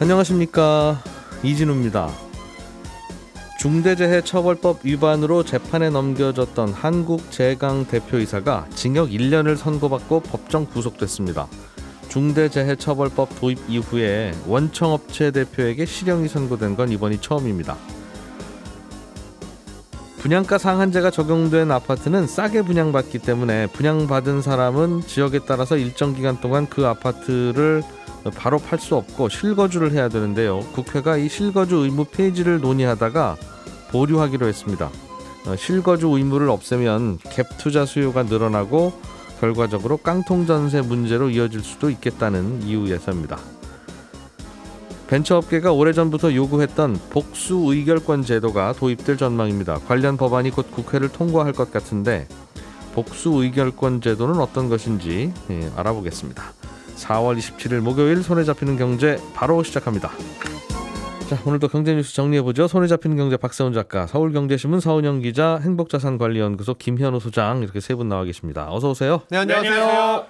안녕하십니까 이진우입니다. 중대재해처벌법 위반으로 재판에 넘겨졌던 한국재강 대표이사가 징역 1년을 선고받고 법정 구속됐습니다. 중대재해처벌법 도입 이후에 원청업체 대표에게 실형이 선고된 건 이번이 처음입니다. 분양가 상한제가 적용된 아파트는 싸게 분양받기 때문에 분양받은 사람은 지역에 따라서 일정 기간 동안 그 아파트를 바로 팔 수 없고 실거주를 해야 되는데요. 국회가 이 실거주 의무 폐지를 논의하다가 보류하기로 했습니다. 어, 실거주 의무를 없애면 갭 투자 수요가 늘어나고 결과적으로 깡통 전세 문제로 이어질 수도 있겠다는 이유에서입니다. 벤처업계가 오래전부터 요구했던 복수 의결권 제도가 도입될 전망입니다. 관련 법안이 곧 국회를 통과할 것 같은데 복수 의결권 제도는 어떤 것인지 예, 알아보겠습니다. 4월 27일 목요일 손에 잡히는 경제 바로 시작합니다. 자, 오늘도 경제 뉴스 정리해 보죠. 손에 잡히는 경제 박세훈 작가, 서울경제신문 서은영 기자, 행복자산관리연구소 김현우 소장 이렇게 세 분 나와 계십니다. 어서 오세요. 네, 네, 안녕하세요.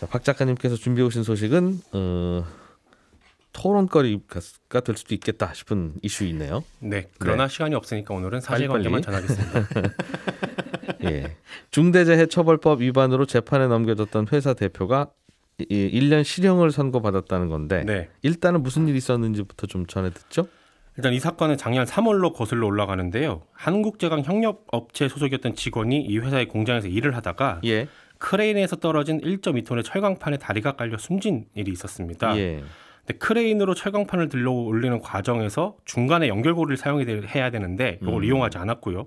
자, 박 작가님께서 준비해 오신 소식은 어, 토론거리가 될 수도 있겠다 싶은 이슈있네요 네, 네. 그러나 네. 시간이 없으니까 오늘은 사실관계만 전하겠습니다. 예. 중대재해처벌법 위반으로 재판에 넘겨졌던 회사 대표가 1년 실형을 선고받았다는 건데 네. 일단은 무슨 일이 있었는지부터 좀 전해 듣죠. 일단 이 사건은 작년 3월로 거슬러 올라가는데요. 한국제강 협력업체 소속이었던 직원이 이 회사의 공장에서 일을 하다가 예. 크레인에서 떨어진 1.2톤의 철강판에 다리가 깔려 숨진 일이 있었습니다. 예. 근데 크레인으로 철강판을 들러 올리는 과정에서 중간에 연결고리를 사용해야 되는데 이걸 음. 이용하지 않았고요.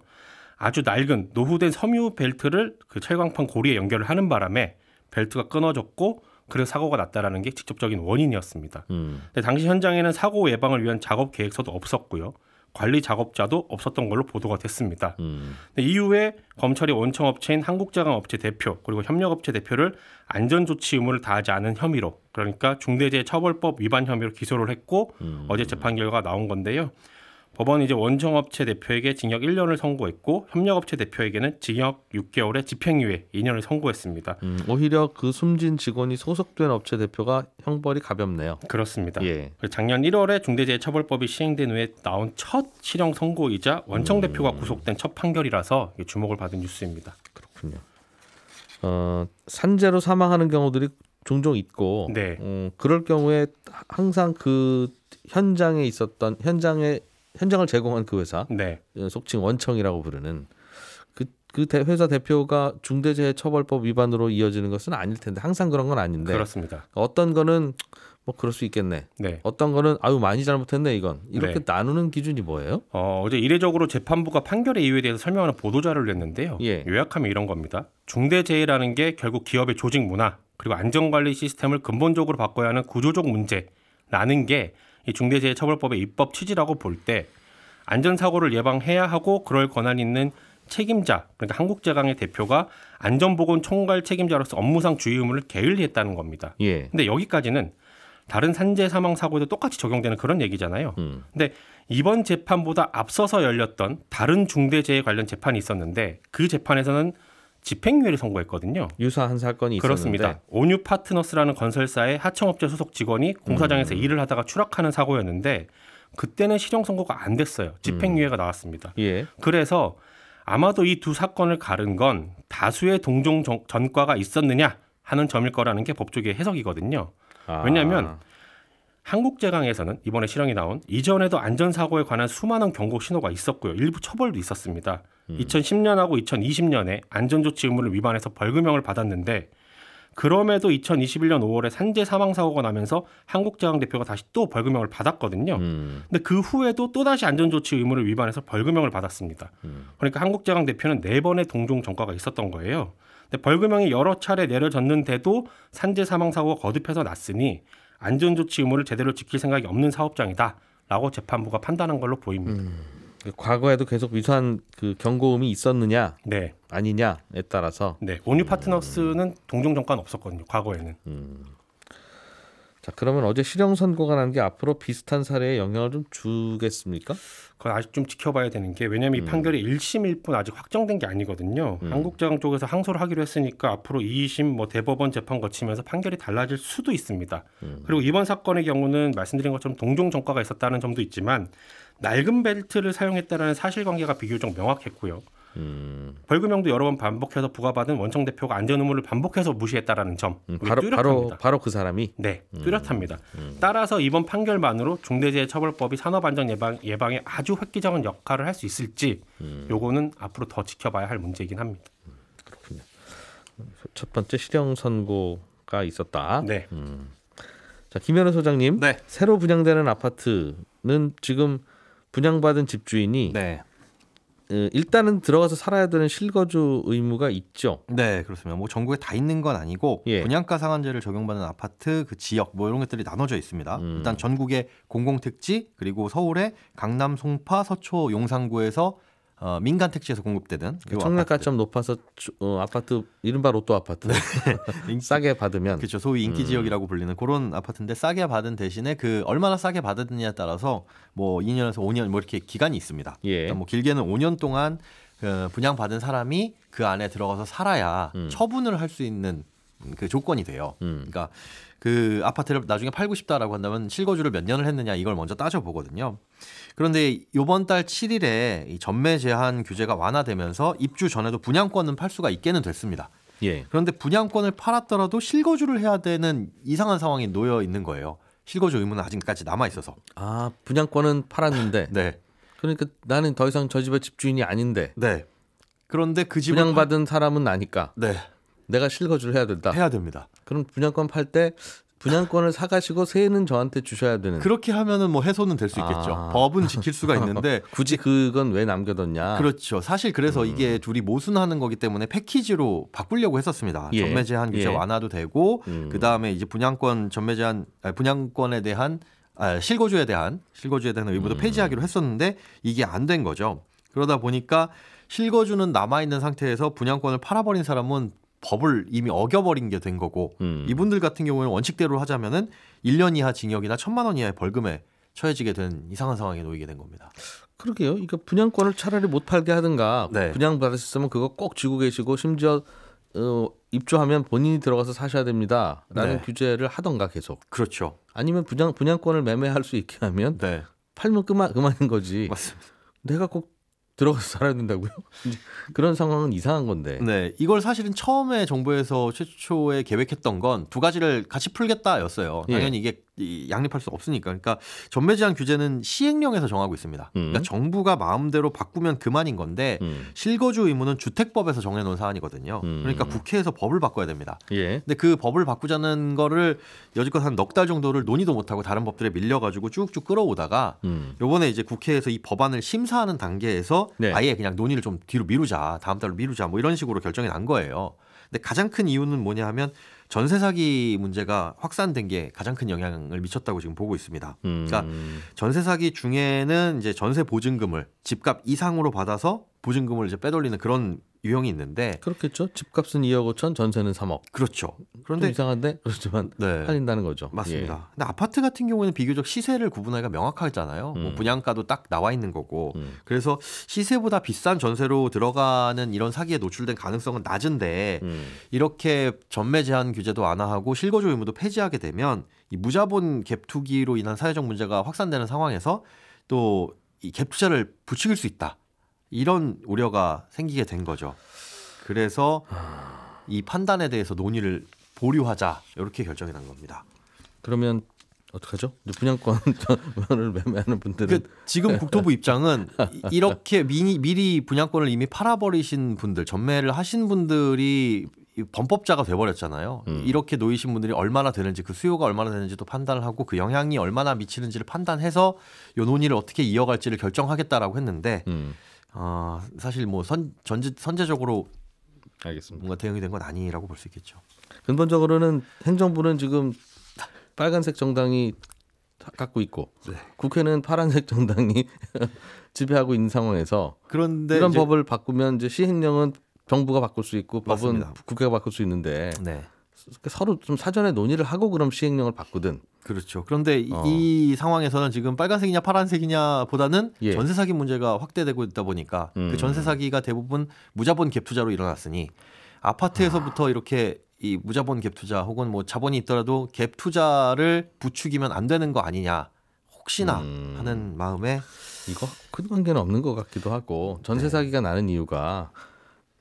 아주 낡은 노후된 섬유 벨트를 그 철강판 고리에 연결을 하는 바람에 벨트가 끊어졌고 그래서 사고가 났다라는 게 직접적인 원인이었습니다. 음. 근데 당시 현장에는 사고 예방을 위한 작업 계획서도 없었고요. 관리 작업자도 없었던 걸로 보도가 됐습니다. 음. 이후에 검찰이 원청업체인 한국자강업체 대표 그리고 협력업체 대표를 안전조치 의무를 다하지 않은 혐의로 그러니까 중대재해처벌법 위반 혐의로 기소를 했고 음. 어제 재판 결과가 나온 건데요. 법원이 이제 원정업체 대표에게 징역 1년을 선고했고 협력업체 대표에게는 징역 6개월에 집행유예 2년을 선고했습니다. 음, 오히려 그 숨진 직원이 소속된 업체 대표가 형벌이 가볍네요. 그렇습니다. 예. 작년 1월에 중대재해처벌법이 시행된 후에 나온 첫 실형 선고이자 원청 대표가 음. 구속된 첫 판결이라서 주목을 받은 뉴스입니다. 그렇군요. 어, 산재로 사망하는 경우들이 종종 있고 네. 음, 그럴 경우에 항상 그 현장에 있었던 현장에 현장을 제공한 그 회사, 네. 속칭 원청이라고 부르는 그, 그 대, 회사 대표가 중대재해처벌법 위반으로 이어지는 것은 아닐 텐데 항상 그런 건 아닌데 그렇습니다. 그러니까 어떤 거는 뭐 그럴 수 있겠네. 네. 어떤 거는 아유 많이 잘못했네 이건 이렇게 네. 나누는 기준이 뭐예요? 어, 어제 이례적으로 재판부가 판결의 이유에 대해서 설명하는 보도자를 냈는데요. 예. 요약하면 이런 겁니다. 중대재해라는 게 결국 기업의 조직 문화 그리고 안전관리 시스템을 근본적으로 바꿔야 하는 구조적 문제라는 게이 중대재해처벌법의 입법 취지라고 볼 때 안전사고를 예방해야 하고 그럴 권한 있는 책임자 그러니까 한국제강의 대표가 안전보건 총괄 책임자로서 업무상 주의 의무를 게을리했다는 겁니다. 예. 근데 여기까지는 다른 산재 사망 사고에도 똑같이 적용되는 그런 얘기잖아요. 음. 근데 이번 재판보다 앞서서 열렸던 다른 중대재해 관련 재판이 있었는데 그 재판에서는 집행유예를 선고했거든요. 유사한 사건이 그렇습니다. 있었는데. 온유 파트너스라는 건설사의 하청업체 소속 직원이 공사장에서 음. 일을 하다가 추락하는 사고였는데 그때는 실형 선고가 안 됐어요. 집행유예가 음. 나왔습니다. 예. 그래서 아마도 이 두 사건을 가른 건 다수의 동종 전과가 있었느냐 하는 점일 거라는 게 법조계의 해석이거든요. 아. 왜냐하면 한국제강에서는 이번에 실형이 나온 이전에도 안전사고에 관한 수많은 경고 신호가 있었고요. 일부 처벌도 있었습니다. 음. 2010년하고 2020년에 안전조치 의무를 위반해서 벌금형을 받았는데 그럼에도 2021년 5월에 산재 사망 사고가 나면서 한국제강 대표가 다시 또 벌금형을 받았거든요. 음. 근데 그 후에도 또 다시 안전조치 의무를 위반해서 벌금형을 받았습니다. 음. 그러니까 한국제강 대표는 네 번의 동종 전과가 있었던 거예요. 근데 벌금형이 여러 차례 내려졌는데도 산재 사망 사고가 거듭해서 났으니 안전조치 의무를 제대로 지킬 생각이 없는 사업장이다라고 재판부가 판단한 걸로 보입니다. 음. 그 과거에도 계속 위소한 그 경고음이 있었느냐, 네. 아니냐에 따라서. 네, 온유 파트너스는 음. 동종 정관 없었거든요. 과거에는. 음. 자, 그러면 어제 실형 선고가 난 게 앞으로 비슷한 사례에 영향을 좀 주겠습니까? 그건 아직 좀 지켜봐야 되는 게 왜냐하면 이 음. 판결이 1심일 뿐 아직 확정된 게 아니거든요. 음. 한국장 쪽에서 항소를 하기로 했으니까 앞으로 2심 뭐 대법원 재판 거치면서 판결이 달라질 수도 있습니다. 음. 그리고 이번 사건의 경우는 말씀드린 것처럼 동종 전과가 있었다는 점도 있지만 낡은 벨트를 사용했다는 사실관계가 비교적 명확했고요. 음. 벌금형도 여러 번 반복해서 부과받은 원청 대표가 안전 의무를 반복해서 무시했다라는 점. 음, 바로 뚜렷합니다. 바로 바로 그 사람이. 네, 음. 뚜렷합니다. 음. 따라서 이번 판결만으로 중대재해처벌법이 산업안전 예방 예방에 아주 획기적인 역할을 할 수 있을지 음. 요거는 앞으로 더 지켜봐야 할 문제이긴 합니다. 음, 그렇군요. 첫 번째 실형 선고가 있었다. 네. 자 김현우 소장님, 네. 새로 분양되는 아파트는 지금 분양받은 집주인이 네. 어, 일단은 들어가서 살아야 되는 실거주 의무가 있죠. 네, 그렇습니다. 뭐 전국에 다 있는 건 아니고 예. 분양가 상한제를 적용받는 아파트 그 지역 뭐 이런 것들이 나눠져 있습니다. 음. 일단 전국의 공공택지 그리고 서울의 강남, 송파, 서초, 용산구에서 어, 민간 택지에서공급되든 청약가가 좀 높아서 어, 아파트 이른바 로또 아파트 네. 싸게 받으면 그렇죠 소위 인기 음. 지역이라고 음. 불리는 그런 아파트인데 싸게 받은 대신에 그 얼마나 싸게 받았느냐에 따라서 뭐 2년에서 5년 뭐 이렇게 기간이 있습니다. 예. 그러니까 뭐 길게는 5년 동안 그 분양받은 사람이 그 안에 들어가서 살아야 음. 처분을 할 수 있는 그 조건이 돼요. 음. 그러니까 그 아파트를 나중에 팔고 싶다라고 한다면 실거주를 몇 년을 했느냐 이걸 먼저 따져 보거든요. 그런데 이번 달 7일에 전매 제한 규제가 완화되면서 입주 전에도 분양권은 팔 수가 있게는 됐습니다. 예. 그런데 분양권을 팔았더라도 실거주를 해야 되는 이상한 상황이 놓여 있는 거예요. 실거주 의무는 아직까지 남아 있어서. 아 분양권은 팔았는데. 네. 그러니까 나는 더 이상 저 집의 집주인이 아닌데. 네. 그런데 그 집을 분양받은 팔... 사람은 나니까. 네. 내가 실거주를 해야 된다. 해야 됩니다. 그럼 분양권 팔때 분양권을 사가시고 세는 저한테 주셔야 되는. 그렇게 하면은 뭐 해소는 될수 아. 있겠죠. 아. 법은 지킬 수가 있는데 굳이 그건 왜 남겨뒀냐. 그렇죠. 사실 그래서 음. 이게 둘이 모순하는 거기 때문에 패키지로 바꾸려고 했었습니다. 예. 전매 제한 규제 예. 완화도 되고 음. 그 다음에 이제 분양권 전매 제한 분양권에 대한 아, 실거주에 대한 실거주에 대한 의무도 음. 폐지하기로 했었는데 이게 안 된 거죠. 그러다 보니까 실거주는 남아 있는 상태에서 분양권을 팔아버린 사람은 법을 이미 어겨버린 게 된 거고 음. 이분들 같은 경우에는 원칙대로 하자면은 1년 이하 징역이나 1천만 원 이하의 벌금에 처해지게 된 이상한 상황에 놓이게 된 겁니다. 그러게요. 그러니까 분양권을 차라리 못 팔게 하든가 네. 분양 받으셨으면 그거 꼭 쥐고 계시고 심지어 어, 입주하면 본인이 들어가서 사셔야 됩니다라는 네. 규제를 하던가 계속. 그렇죠. 아니면 분양 분양권을 매매할 수 있게 하면 네. 팔면 그만 그만인 거지. 맞습니다. 내가 꼭 들어가서 살아야 된다고요? 네. 그런 상황은 이상한 건데. 네, 이걸 사실은 처음에 정부에서 최초에 계획했던 건 두 가지를 같이 풀겠다였어요. 예. 당연히 예. 이게 이 양립할 수 없으니까. 그러니까 전매 제한 규제는 시행령에서 정하고 있습니다. 그러니까 음. 그러니까 정부가 마음대로 바꾸면 그만인 건데 음. 실거주 의무는 주택법에서 정해놓은 사안이거든요. 그러니까 음. 그러니까 국회에서 법을 바꿔야 됩니다. 예. 근데 그 법을 바꾸자는 거를 여지껏 한 넉 달 정도를 논의도 못하고 다른 법들에 밀려가지고 쭉쭉 끌어오다가 음. 요번에 이제 국회에서 이 법안을 심사하는 단계에서 네. 아예 그냥 논의를 좀 뒤로 미루자, 다음 달로 미루자 뭐 이런 식으로 결정이 난 거예요. 근데 가장 큰 이유는 뭐냐 하면 전세 사기 문제가 확산된 게 가장 큰 영향을 미쳤다고 지금 보고 있습니다. 그러니까 음. 그러니까 전세 사기 중에는 이제 전세 보증금을 집값 이상으로 받아서 보증금을 이제 빼돌리는 그런 유형이 있는데 그렇겠죠. 집값은 2억 5천, 전세는 3억. 그렇죠. 그런데 이상한데 그렇지만 네. 팔린다는 거죠. 맞습니다. 예. 근데 아파트 같은 경우에는 비교적 시세를 구분하기가 명확하잖아요. 뭐 음. 뭐 분양가도 딱 나와 있는 거고. 음. 그래서 시세보다 비싼 전세로 들어가는 이런 사기에 노출된 가능성은 낮은데 음. 이렇게 전매 제한 규제도 완화하고 실거주 의무도 폐지하게 되면 이 무자본 갭 투기로 인한 사회적 문제가 확산되는 상황에서 또 이갭 투자를 부추길 수 있다. 이런 우려가 생기게 된 거죠. 그래서 아. 이 판단에 대해서 논의를 보류하자 이렇게 결정이 난 겁니다. 그러면 어떡하죠? 분양권을 매매하는 분들은 그 지금 국토부 입장은 이렇게 미니, 미리 분양권을 이미 팔아버리신 분들, 전매를 하신 분들이 범법자가 돼버렸잖아요. 음. 이렇게 놓이신 분들이 얼마나 되는지 그 수요가 얼마나 되는지도 판단을 하고 그 영향이 얼마나 미치는지를 판단해서 요 논의를 어떻게 이어갈지를 결정하겠다라고 했는데 음. 어, 사실 뭐 선, 전제, 선제적으로 알겠습니다. 뭔가 대응이 된 건 아니라고 볼 수 있겠죠. 근본적으로는 행정부는 지금 빨간색 정당이 갖고 있고 네. 국회는 파란색 정당이 지배하고 있는 상황에서 그런데 이런 법을 바꾸면 이제 시행령은 정부가 바꿀 수 있고 맞습니다. 법은 국회가 바꿀 수 있는데 네. 서로 좀 사전에 논의를 하고 그럼 시행령을 바꾸든. 그렇죠. 그런데 어. 이 상황에서는 지금 빨간색이냐 파란색이냐보다는 예. 전세 사기 문제가 확대되고 있다 보니까 그 음. 그 전세 사기가 대부분 무자본 갭 투자로 일어났으니 아파트에서부터 아. 이렇게 이 무자본 갭 투자 혹은 뭐 자본이 있더라도 갭 투자를 부추기면 안 되는 거 아니냐 혹시나 음. 하는 마음에 이거 큰 관계는 없는 것 같기도 하고 전세 사기가 네. 나는 이유가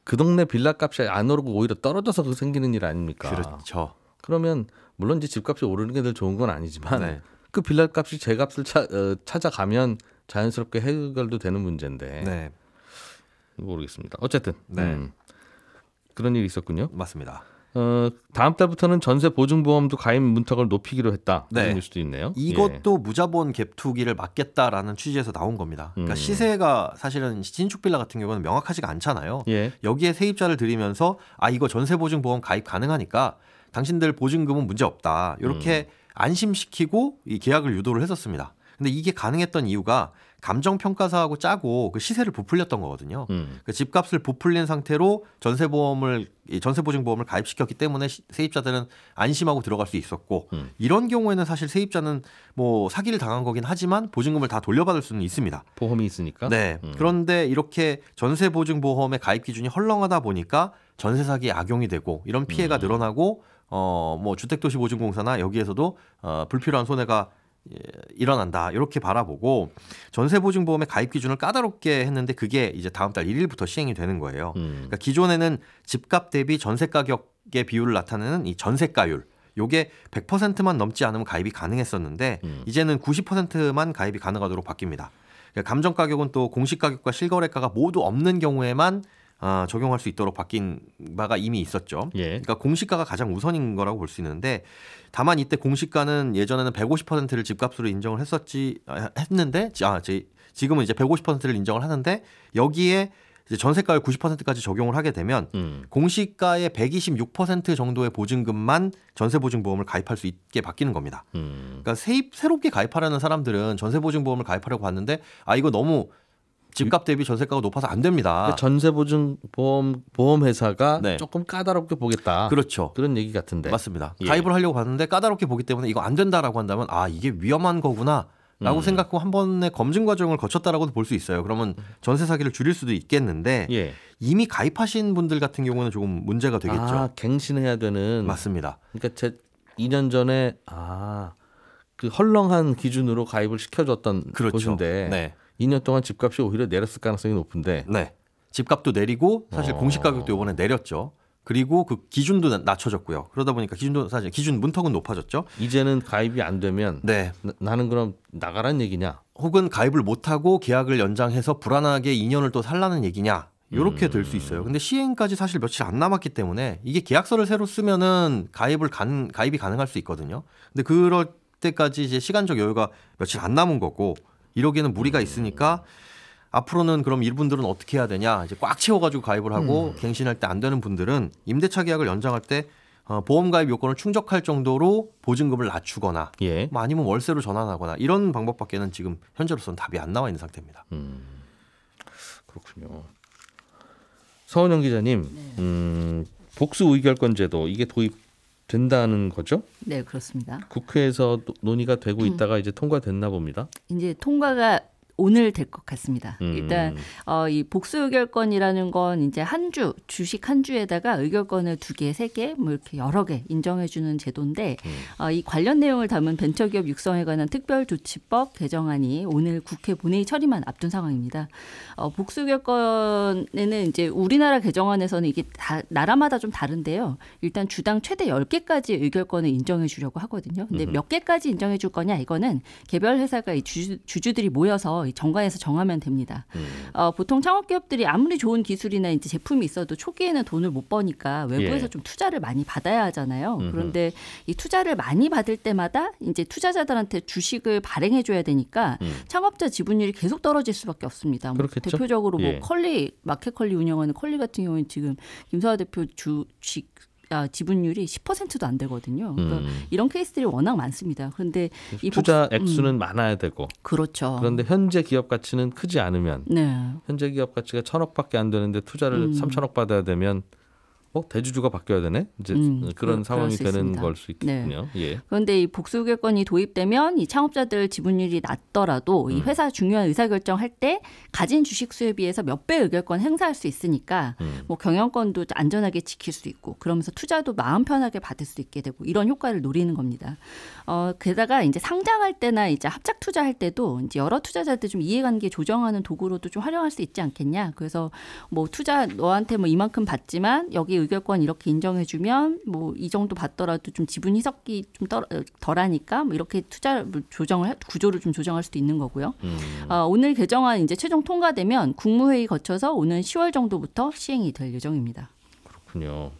그 동네 빌라 값이 안 오르고 오히려 떨어져서 그 생기는 일 아닙니까? 그렇죠. 그러면 물론 이제 집값이 오르는 게늘 좋은 건 아니지만 네. 그 빌라 값이 제 값을 차, 어, 찾아가면 자연스럽게 해결도 되는 문제인데 네. 모르겠습니다. 어쨌든 네. 음, 그런 일이 있었군요. 맞습니다. 어, 다음 달부터는 전세 보증보험도 가입 문턱을 높이기로 했다. 네. 이런 뉴스도 있네요. 이것도 예. 무자본 갭투기를 막겠다라는 취지에서 나온 겁니다. 그러니까 음. 시세가 사실은 신축 빌라 같은 경우는 명확하지가 않잖아요. 예. 여기에 세입자를 들이면서 아 이거 전세 보증보험 가입 가능하니까 당신들 보증금은 문제 없다. 이렇게 음. 안심시키고 이 계약을 유도를 했었습니다. 근데 이게 가능했던 이유가 감정 평가사하고 짜고 그 시세를 부풀렸던 거거든요. 음. 그 집값을 부풀린 상태로 전세 보험을 전세 보증 보험을 가입시켰기 때문에 세입자들은 안심하고 들어갈 수 있었고 음. 이런 경우에는 사실 세입자는 뭐 사기를 당한 거긴 하지만 보증금을 다 돌려받을 수는 있습니다. 보험이 있으니까. 네. 음. 그런데 이렇게 전세 보증 보험의 가입 기준이 헐렁하다 보니까 전세 사기 악용이 되고 이런 피해가 음. 늘어나고 어 뭐 주택도시보증공사나 여기에서도 어 불필요한 손해가 예, 일어난다 이렇게 바라보고 전세보증보험의 가입 기준을 까다롭게 했는데 그게 이제 다음 달 1일부터 시행이 되는 거예요. 음. 그러니까 기존에는 집값 대비 전세 가격의 비율을 나타내는 이 전세가율 요게 100%만 넘지 않으면 가입이 가능했었는데 음. 이제는 90%만 가입이 가능하도록 바뀝니다. 그러니까 감정 가격은 또 공시 가격과 실거래가가 모두 없는 경우에만 아, 적용할 수 있도록 바뀐 바가 이미 있었죠. 예. 그러니까 공시가가 가장 우선인 거라고 볼 수 있는데 다만 이때 공시가는 예전에는 150%를 집값으로 인정을 했었지 아, 했는데 아, 지금은 이제 150%를 인정을 하는데 여기에 이제 전세가율 90%까지 적용을 하게 되면 음. 공시가의 126% 정도의 보증금만 전세보증보험을 가입할 수 있게 바뀌는 겁니다. 음. 그러니까 세입 새롭게 가입하려는 사람들은 전세보증보험을 가입하려고 봤는데 아 이거 너무 집값 대비 전세가가 높아서 안 됩니다. 전세 보증 보험 보험 회사가 네. 조금 까다롭게 보겠다. 그렇죠. 그런 얘기 같은데. 맞습니다. 예. 가입을 하려고 봤는데 까다롭게 보기 때문에 이거 안 된다라고 한다면 아 이게 위험한 거구나. 라고 음. 생각하고 한 번의 검증 과정을 거쳤다라고도 볼 수 있어요. 그러면 전세 사기를 줄일 수도 있겠는데 예. 이미 가입하신 분들 같은 경우는 조금 문제가 되겠죠. 아, 갱신해야 되는 맞습니다. 그러니까 제 2년 전에 아 그 헐렁한 기준으로 가입을 시켜줬던 그렇죠. 곳인데 네. 2년 동안 집값이 오히려 내렸을 가능성이 높은데. 네. 집값도 내리고 사실 어. 공시 가격도 이번에 내렸죠. 그리고 그 기준도 낮춰졌고요. 그러다 보니까 기준도 사실 기준 문턱은 높아졌죠. 이제는 가입이 안 되면 네. 나, 는 그럼 나가란 얘기냐? 혹은 가입을 못 하고 계약을 연장해서 불안하게 2년을 또 살라는 얘기냐? 요렇게 될수 음. 있어요. 근데 시행까지 사실 며칠 안 남았기 때문에 이게 계약서를 새로 쓰면은 가입을 간 가입이 가능할 수 있거든요. 근데 그럴 때까지 이제 시간적 여유가 며칠 안 남은 거고 이러기에는 무리가 있으니까 앞으로는 그럼 이분들은 어떻게 해야 되냐 이제 꽉 채워가지고 가입을 하고 음. 갱신할 때 안 되는 분들은 임대차 계약을 연장할 때 어, 보험 가입 요건을 충족할 정도로 보증금을 낮추거나 예. 뭐 아니면 월세로 전환하거나 이런 방법밖에는 지금 현재로서는 답이 안 나와 있는 상태입니다. 음. 그렇군요. 서은영 기자님, 네. 음, 복수 의결권제도 이게 도입된다는 거죠? 네, 그렇습니다. 국회에서 논의가 되고 음. 있다가 음. 이제 통과됐나 봅니다. 이제 통과가 오늘 될 것 같습니다. 음. 일단 어, 이 복수 의결권이라는 건 이제 한 주 주식 한 주에다가 의결권을 두 개, 세 개, 뭐 이렇게 여러 개 인정해주는 제도인데 음. 어, 이 관련 내용을 담은 벤처기업 육성에 관한 특별조치법 개정안이 오늘 국회 본회의 처리만 앞둔 상황입니다. 어, 복수 의결권에는 이제 우리나라 개정안에서는 이게 다 나라마다 좀 다른데요. 일단 주당 최대 열개까지 의결권을 인정해 주려고 하거든요. 근데 음. 몇 개까지 인정해 줄 거냐 이거는 개별 회사가 이 주주, 주주들이 모여서 정가에서 정하면 됩니다. 음. 어, 보통 창업기업들이 아무리 좋은 기술이나 이제 제품이 있어도 초기에는 돈을 못 버니까 외부에서 예. 좀 투자를 많이 받아야 하잖아요. 음흠. 그런데 이 투자를 많이 받을 때마다 이제 투자자들한테 주식을 발행해 줘야 되니까 음. 창업자 지분율이 계속 떨어질 수밖에 없습니다. 뭐 대표적으로 뭐 예. 컬리 마켓컬리 운영하는 컬리 같은 경우는 지금 김서아 대표 주식 아, 지분율이 10%도 안 되거든요. 그러니까 음. 이런 케이스들이 워낙 많습니다. 그런데 이 투자 복... 음. 액수는 음. 많아야 되고 그렇죠. 그런데 현재 기업 가치는 크지 않으면 네. 현재 기업 가치가 천억밖에 안 되는데 투자를 음. 3천억 받아야 되면 어 대주주가 바뀌어야 되네 이제 음, 어, 그런 상황이 되는 걸 수 있겠군요. 네. 예. 그런데 이 복수의결권이 도입되면 이 창업자들 지분율이 낮더라도 음. 이 회사 중요한 의사결정할 때 가진 주식 수에 비해서 몇배 의결권 행사할 수 있으니까 음. 뭐 경영권도 안전하게 지킬 수 있고 그러면서 투자도 마음 편하게 받을 수 있게 되고 이런 효과를 노리는 겁니다. 어 게다가 이제 상장할 때나 이제 합작 투자할 때도 이제 여러 투자자들 좀 이해관계 조정하는 도구로도 좀 활용할 수 있지 않겠냐. 그래서 뭐 투자 너한테 뭐 이만큼 받지만 여기 의결권 이렇게 인정해주면 뭐 이 정도 받더라도 좀 지분 이섞이좀 어, 덜하니까 뭐 이렇게 투자 뭐 조정을 구조를 좀 조정할 수도 있는 거고요. 음. 어, 오늘 개정안 이제 최종 통과되면 국무회의 거쳐서 오는 10월 정도부터 시행이 될 예정입니다. 그렇군요.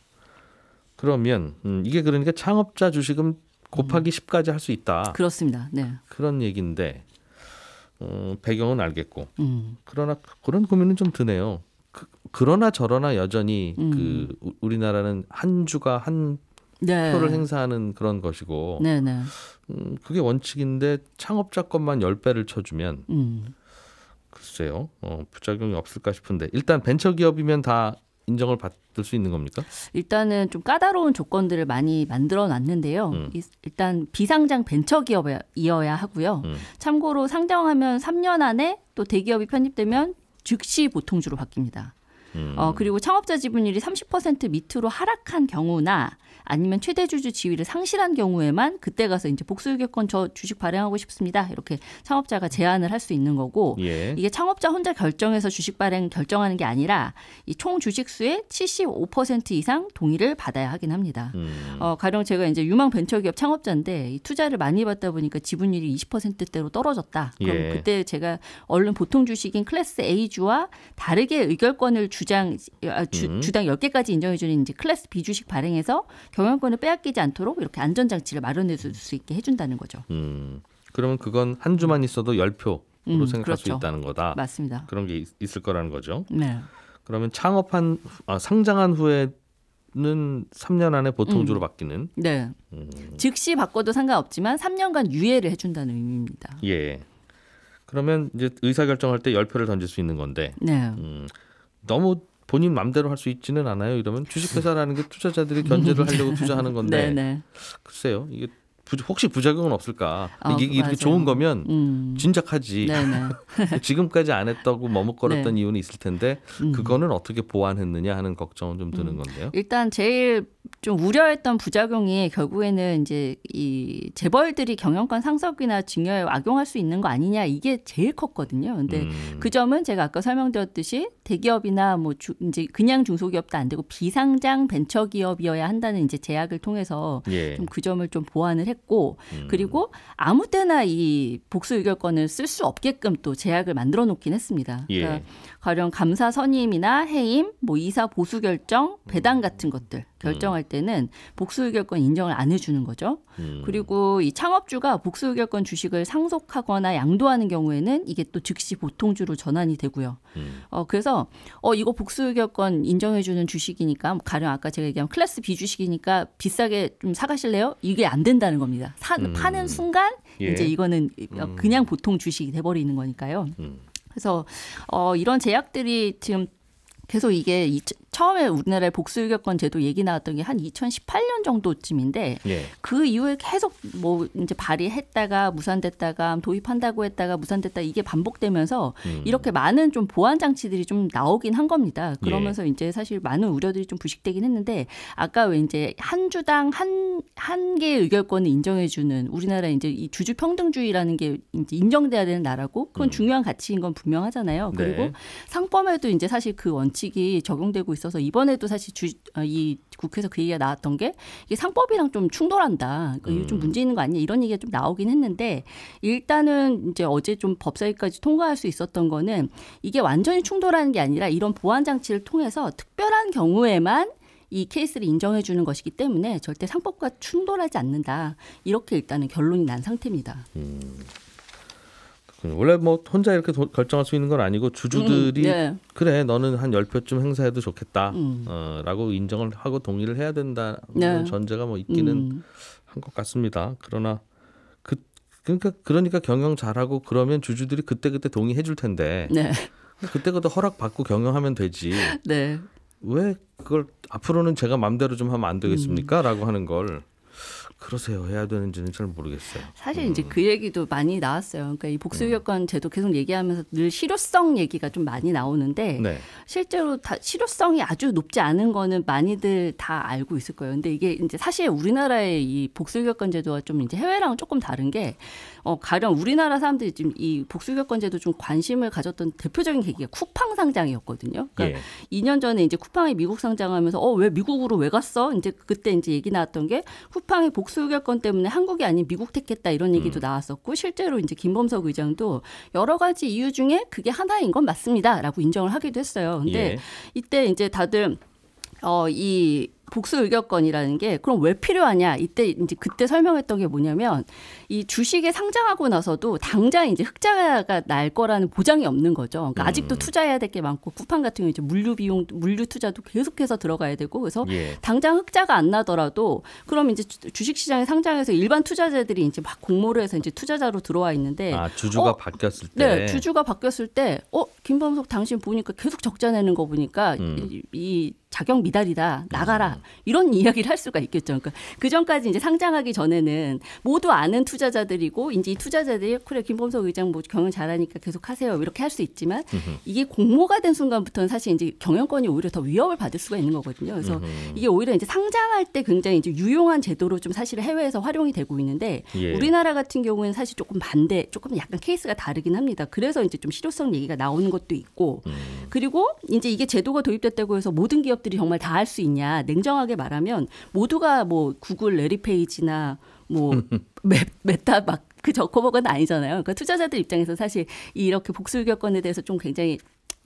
그러면 음, 이게 그러니까 창업자 주식은 곱하기 음. 10까지 할 수 있다. 그렇습니다. 네. 그런 얘기인데 어, 배경은 알겠고 음. 그러나 그런 고민은 좀 드네요. 그러나 저러나 여전히 음. 그 우리나라는 한 주가 한 네. 표를 행사하는 그런 것이고 네, 네. 음, 그게 원칙인데 창업자 것만 열배를 쳐주면 음. 글쎄요 어, 부작용이 없을까 싶은데 일단 벤처기업이면 다 인정을 받을 수 있는 겁니까? 일단은 좀 까다로운 조건들을 많이 만들어 놨는데요. 음. 일단 비상장 벤처기업이어야 하고요. 음. 참고로 상장하면 3년 안에 또 대기업이 편입되면 즉시 보통주로 바뀝니다. 음. 어, 그리고 창업자 지분율이 30% 밑으로 하락한 경우나 아니면 최대 주주 지위를 상실한 경우에만 그때 가서 이제 복수유격권 저 주식 발행하고 싶습니다. 이렇게 창업자가 제안을 할 수 있는 거고 예. 이게 창업자 혼자 결정해서 주식 발행 결정하는 게 아니라 이 총 주식 수의 75% 이상 동의를 받아야 하긴 합니다. 음. 어, 가령 제가 이제 유망 벤처기업 창업자인데 이 투자를 많이 받다 보니까 지분율이 20%대로 떨어졌다. 그럼 예. 그때 제가 얼른 보통 주식인 클래스 A 주와 다르게 의결권을 주장 아, 주, 음. 주당 10개까지 인정해 주는 이제 클래스 B 주식 발행해서 경영권을 빼앗기지 않도록 이렇게 안전장치를 마련해 줄 수 있게 해준다는 거죠. 음, 그러면 그건 한 주만 있어도 열 표로 음, 생각할 그렇죠. 수 있다는 거다. 맞습니다. 그런 게 있, 을 거라는 거죠. 네. 그러면 창업한 아, 상장한 후에 는 3년 안에 보통주로 음. 바뀌는. 네. 음. 즉시 바꿔도 상관없지만 3년간 유예를 해준다는 의미입니다. 예. 그러면 이제 의사 결정할 때 열표를 던질 수 있는 건데. 네. 음, 너무 본인 맘대로 할 수 있지는 않아요. 이러면 주식회사라는 게 투자자들이 견제를 하려고 투자하는 건데 글쎄요 이게 혹시 부작용은 없을까? 어, 이게 이렇게 좋은 거면 음. 진작하지. 지금까지 안 했다고 머뭇거렸던 네. 이유는 있을 텐데 음. 그거는 어떻게 보완했느냐 하는 걱정은 좀 드는 음. 건데요. 일단 제일 좀 우려했던 부작용이 결국에는 이제 이 재벌들이 경영권 상속이나 증여에 악용할 수 있는 거 아니냐 이게 제일 컸거든요. 근데 음. 그 점은 제가 아까 설명드렸듯이 대기업이나 뭐 주, 이제 그냥 중소기업도 안 되고 비상장 벤처기업이어야 한다는 이제 제약을 통해서 예. 좀그 점을 좀 보완을 했. 했고 음. 그리고 아무 때나 이 복수 의결권을 쓸 수 없게끔 또 제약을 만들어 놓긴 했습니다. 예. 그러니까 가령 감사 선임이나 해임, 뭐 이사 보수 결정, 배당 같은 것들 결정할 때는 복수의결권 인정을 안 해주는 거죠. 음. 그리고 이 창업주가 복수의결권 주식을 상속하거나 양도하는 경우에는 이게 또 즉시 보통주로 전환이 되고요. 음. 어, 그래서 어, 이거 복수의결권 인정해주는 주식이니까 가령 아까 제가 얘기한 클래스 B 주식이니까 비싸게 좀 사가실래요? 이게 안 된다는 겁니다. 사, 음. 파는 순간 예. 이제 이거는 어, 음. 그냥 보통 주식이 돼버리는 거니까요. 음. 그래서 어, 이런 제약들이 지금 계속 이게 처음에 우리나라의 복수유격권 제도 얘기 나왔던 게 한 2018년 정도쯤인데 예. 그 이후에 계속 뭐 이제 발의했다가 무산됐다가 도입한다고 했다가 무산됐다 이게 반복되면서 음. 이렇게 많은 좀보안 장치들이 좀 나오긴 한 겁니다. 예. 그러면서 예. 이제 사실 많은 우려들이 좀 부식되긴 했는데 아까 왜 이제 한 주당 한 한 개의 의결권을 인정해 주는 우리나라 이제 이 주주 평등주의라는 게 이제 인정돼야 되는 나라고 그건 음. 중요한 가치인 건 분명하잖아요. 네. 그리고 네. 상법에도 이제 사실 그 원칙이 적용되고 있어 있어서 이번에도 사실 주, 어, 이 국회에서 그 얘기가 나왔던 게 이게 상법이랑 좀 충돌한다. 그러니까 이 음. 좀 문제 있는 거 아니냐 이런 얘기가 좀 나오긴 했는데 일단은 이제 어제 좀 법사위까지 통과할 수 있었던 거는 이게 완전히 충돌하는 게 아니라 이런 보완 장치를 통해서 특별한 경우에만 이 케이스를 인정해 주는 것이기 때문에 절대 상법과 충돌하지 않는다. 이렇게 일단은 결론이 난 상태입니다. 음. 음, 원래 뭐 혼자 이렇게 도, 결정할 수 있는 건 아니고 주주들이 음, 네. 그래 너는 한 열표쯤 행사해도 좋겠다라고 음. 인정을 하고 동의를 해야 된다는 네. 전제가 뭐 있기는 음. 한것 같습니다. 그러나 그 그러니까 그러니까 경영 잘하고 그러면 주주들이 그때 그때 동의해 줄 텐데 네. 그때 그때 허락 받고 경영하면 되지. 네. 왜 그걸 앞으로는 제가 마음대로 좀 하면 안 되겠습니까?라고 하는 걸 그러세요 해야 되는지는 잘 모르겠어요. 사실 음. 이제 그 얘기도 많이 나왔어요. 그러니까 이 복수유역권 음. 제도 계속 얘기하면서 늘 실효성 얘기가 좀 많이 나오는데 네. 실제로 다 실효성이 아주 높지 않은 거는 많이들 다 알고 있을 거예요. 근데 이게 이제 사실 우리나라의 이 복수유역권 제도와 좀 이제 해외랑 조금 다른 게 어, 가령 우리나라 사람들이 지금 이 복수유역권 제도 좀 관심을 가졌던 대표적인 계기가 쿠팡 상장이었거든요. 그러니까 예. 2년 전에 이제 쿠팡이 미국 상장하면서 어 왜 미국으로 왜 갔어? 이제 그때 이제 얘기 나왔던 게쿠팡이 복수 수교결권 때문에 한국이 아닌 미국 택했다 이런 얘기도 음. 나왔었고 실제로 이제 김범석 의장도 여러 가지 이유 중에 그게 하나인 건 맞습니다라고 인정을 하기도 했어요. 근데 예. 이때 이제 다들 어, 이 복수 의결권이라는 게 그럼 왜 필요하냐 이때 이제 그때 설명했던 게 뭐냐면 이 주식에 상장하고 나서도 당장 이제 흑자가 날 거라는 보장이 없는 거죠. 그러니까 음. 아직도 투자해야 될 게 많고 쿠팡 같은 경우 이제 물류 비용 물류 투자도 계속해서 들어가야 되고 그래서 예. 당장 흑자가 안 나더라도 그럼 이제 주식 시장에 상장해서 일반 투자자들이 이제 막 공모를 해서 이제 투자자로 들어와 있는데 아, 주주가 어, 바뀌었을 네, 때 네, 주주가 바뀌었을 때 어 김범석 당신 보니까 계속 적자 내는 거 보니까 음. 이, 이 자격 미달이다 나가라 거 이런 이야기를 할 수가 있겠죠. 그러니까 그 전까지 이제 상장하기 전에는 모두 아는 투자자들이고 이제 이 투자자들이 그래 김범석 의장 뭐 경영 잘하니까 계속 하세요 이렇게 할 수 있지만 으흠. 이게 공모가 된 순간부터는 사실 이제 경영권이 오히려 더 위협을 받을 수가 있는 거거든요. 그래서 으흠. 이게 오히려 이제 상장할 때 굉장히 이제 유용한 제도로 좀 사실 해외에서 활용이 되고 있는데 예. 우리나라 같은 경우는 사실 조금 반대, 조금 약간 케이스가 다르긴 합니다. 그래서 이제 좀 실효성 얘기가 나오는 것도 있고 음. 그리고 이제 이게 제도가 도입됐다고 해서 모든 기업들이 정말 다 할 수 있냐 냉 냉정하게 말하면 모두가 뭐 구글 레리페이지나 뭐 메타 막 그저커버건 아니잖아요. 그러니까 투자자들 입장에서 사실 이렇게 복수의격권에 대해서 좀 굉장히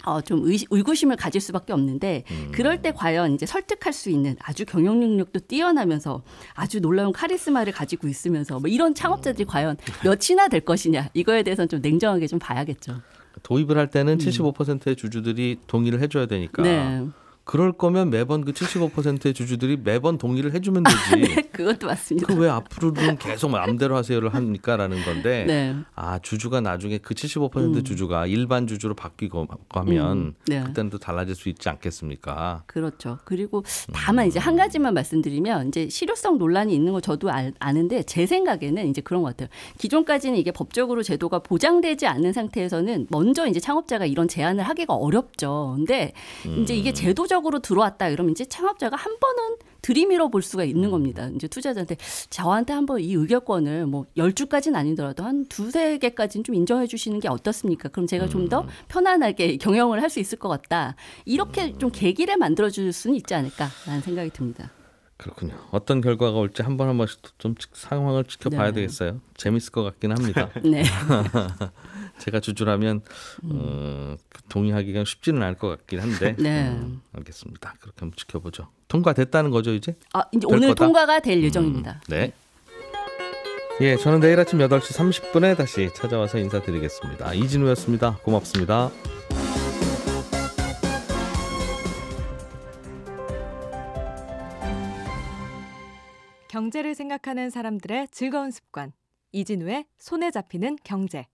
어, 좀 의, 의구심을 가질 수밖에 없는데 음. 그럴 때 과연 이제 설득할 수 있는 아주 경영 능력도 뛰어나면서 아주 놀라운 카리스마를 가지고 있으면서 뭐 이런 창업자들이 음. 과연 몇이나 될 것이냐 이거에 대해서는 좀 냉정하게 좀 봐야겠죠. 도입을 할 때는 음. 75%의 주주들이 동의를 해줘야 되니까 네. 그럴 거면 매번 그 75%의 주주들이 매번 동의를 해주면 되지. 네, 그것도 맞습니다. 그왜 앞으로는 계속 마음대로 하세요를 합니까라는 건데. 네. 아 주주가 나중에 그 75% 음. 주주가 일반 주주로 바뀌고 하면 음. 네. 그때는 또 달라질 수 있지 않겠습니까? 그렇죠. 그리고 음. 다만 음. 이제 한 가지만 말씀드리면 이제 실효성 논란이 있는 거 저도 아, 는데제 생각에는 이제 그런 것 같아요. 기존까지는 이게 법적으로 제도가 보장되지 않는 상태에서는 먼저 이제 창업자가 이런 제안을 하기가 어렵죠. 근데 이제 이게 음. 제도적 창업적으로 들어왔다 이러면 이제 창업자가 한 번은 들이밀어 볼 수가 있는 음. 겁니다. 이제 투자자한테 저한테 한번 이 의결권을 뭐 열주까지는 아니더라도 한 두 세 개까지는 좀 인정해 주시는 게 어떻습니까? 그럼 제가 좀더 음. 편안하게 경영을 할 수 있을 것 같다. 이렇게 음. 좀 계기를 만들어 줄 수는 있지 않을까라는 생각이 듭니다. 그렇군요. 어떤 결과가 올지 한번한 번씩 좀 상황을 지켜봐야 네. 되겠어요. 재밌을 것 같긴 합니다. 네. 제가 주주라면 음. 어, 동의하기가 쉽지는 않을 것 같긴 한데 네. 음, 알겠습니다. 그렇게 한번 지켜보죠. 통과됐다는 거죠 이제? 아 이제 오늘 거다? 통과가 될 음, 예정입니다. 네. 예, 저는 내일 아침 8시 30분에 다시 찾아와서 인사드리겠습니다. 이진우였습니다. 고맙습니다. 경제를 생각하는 사람들의 즐거운 습관. 이진우의 손에 잡히는 경제.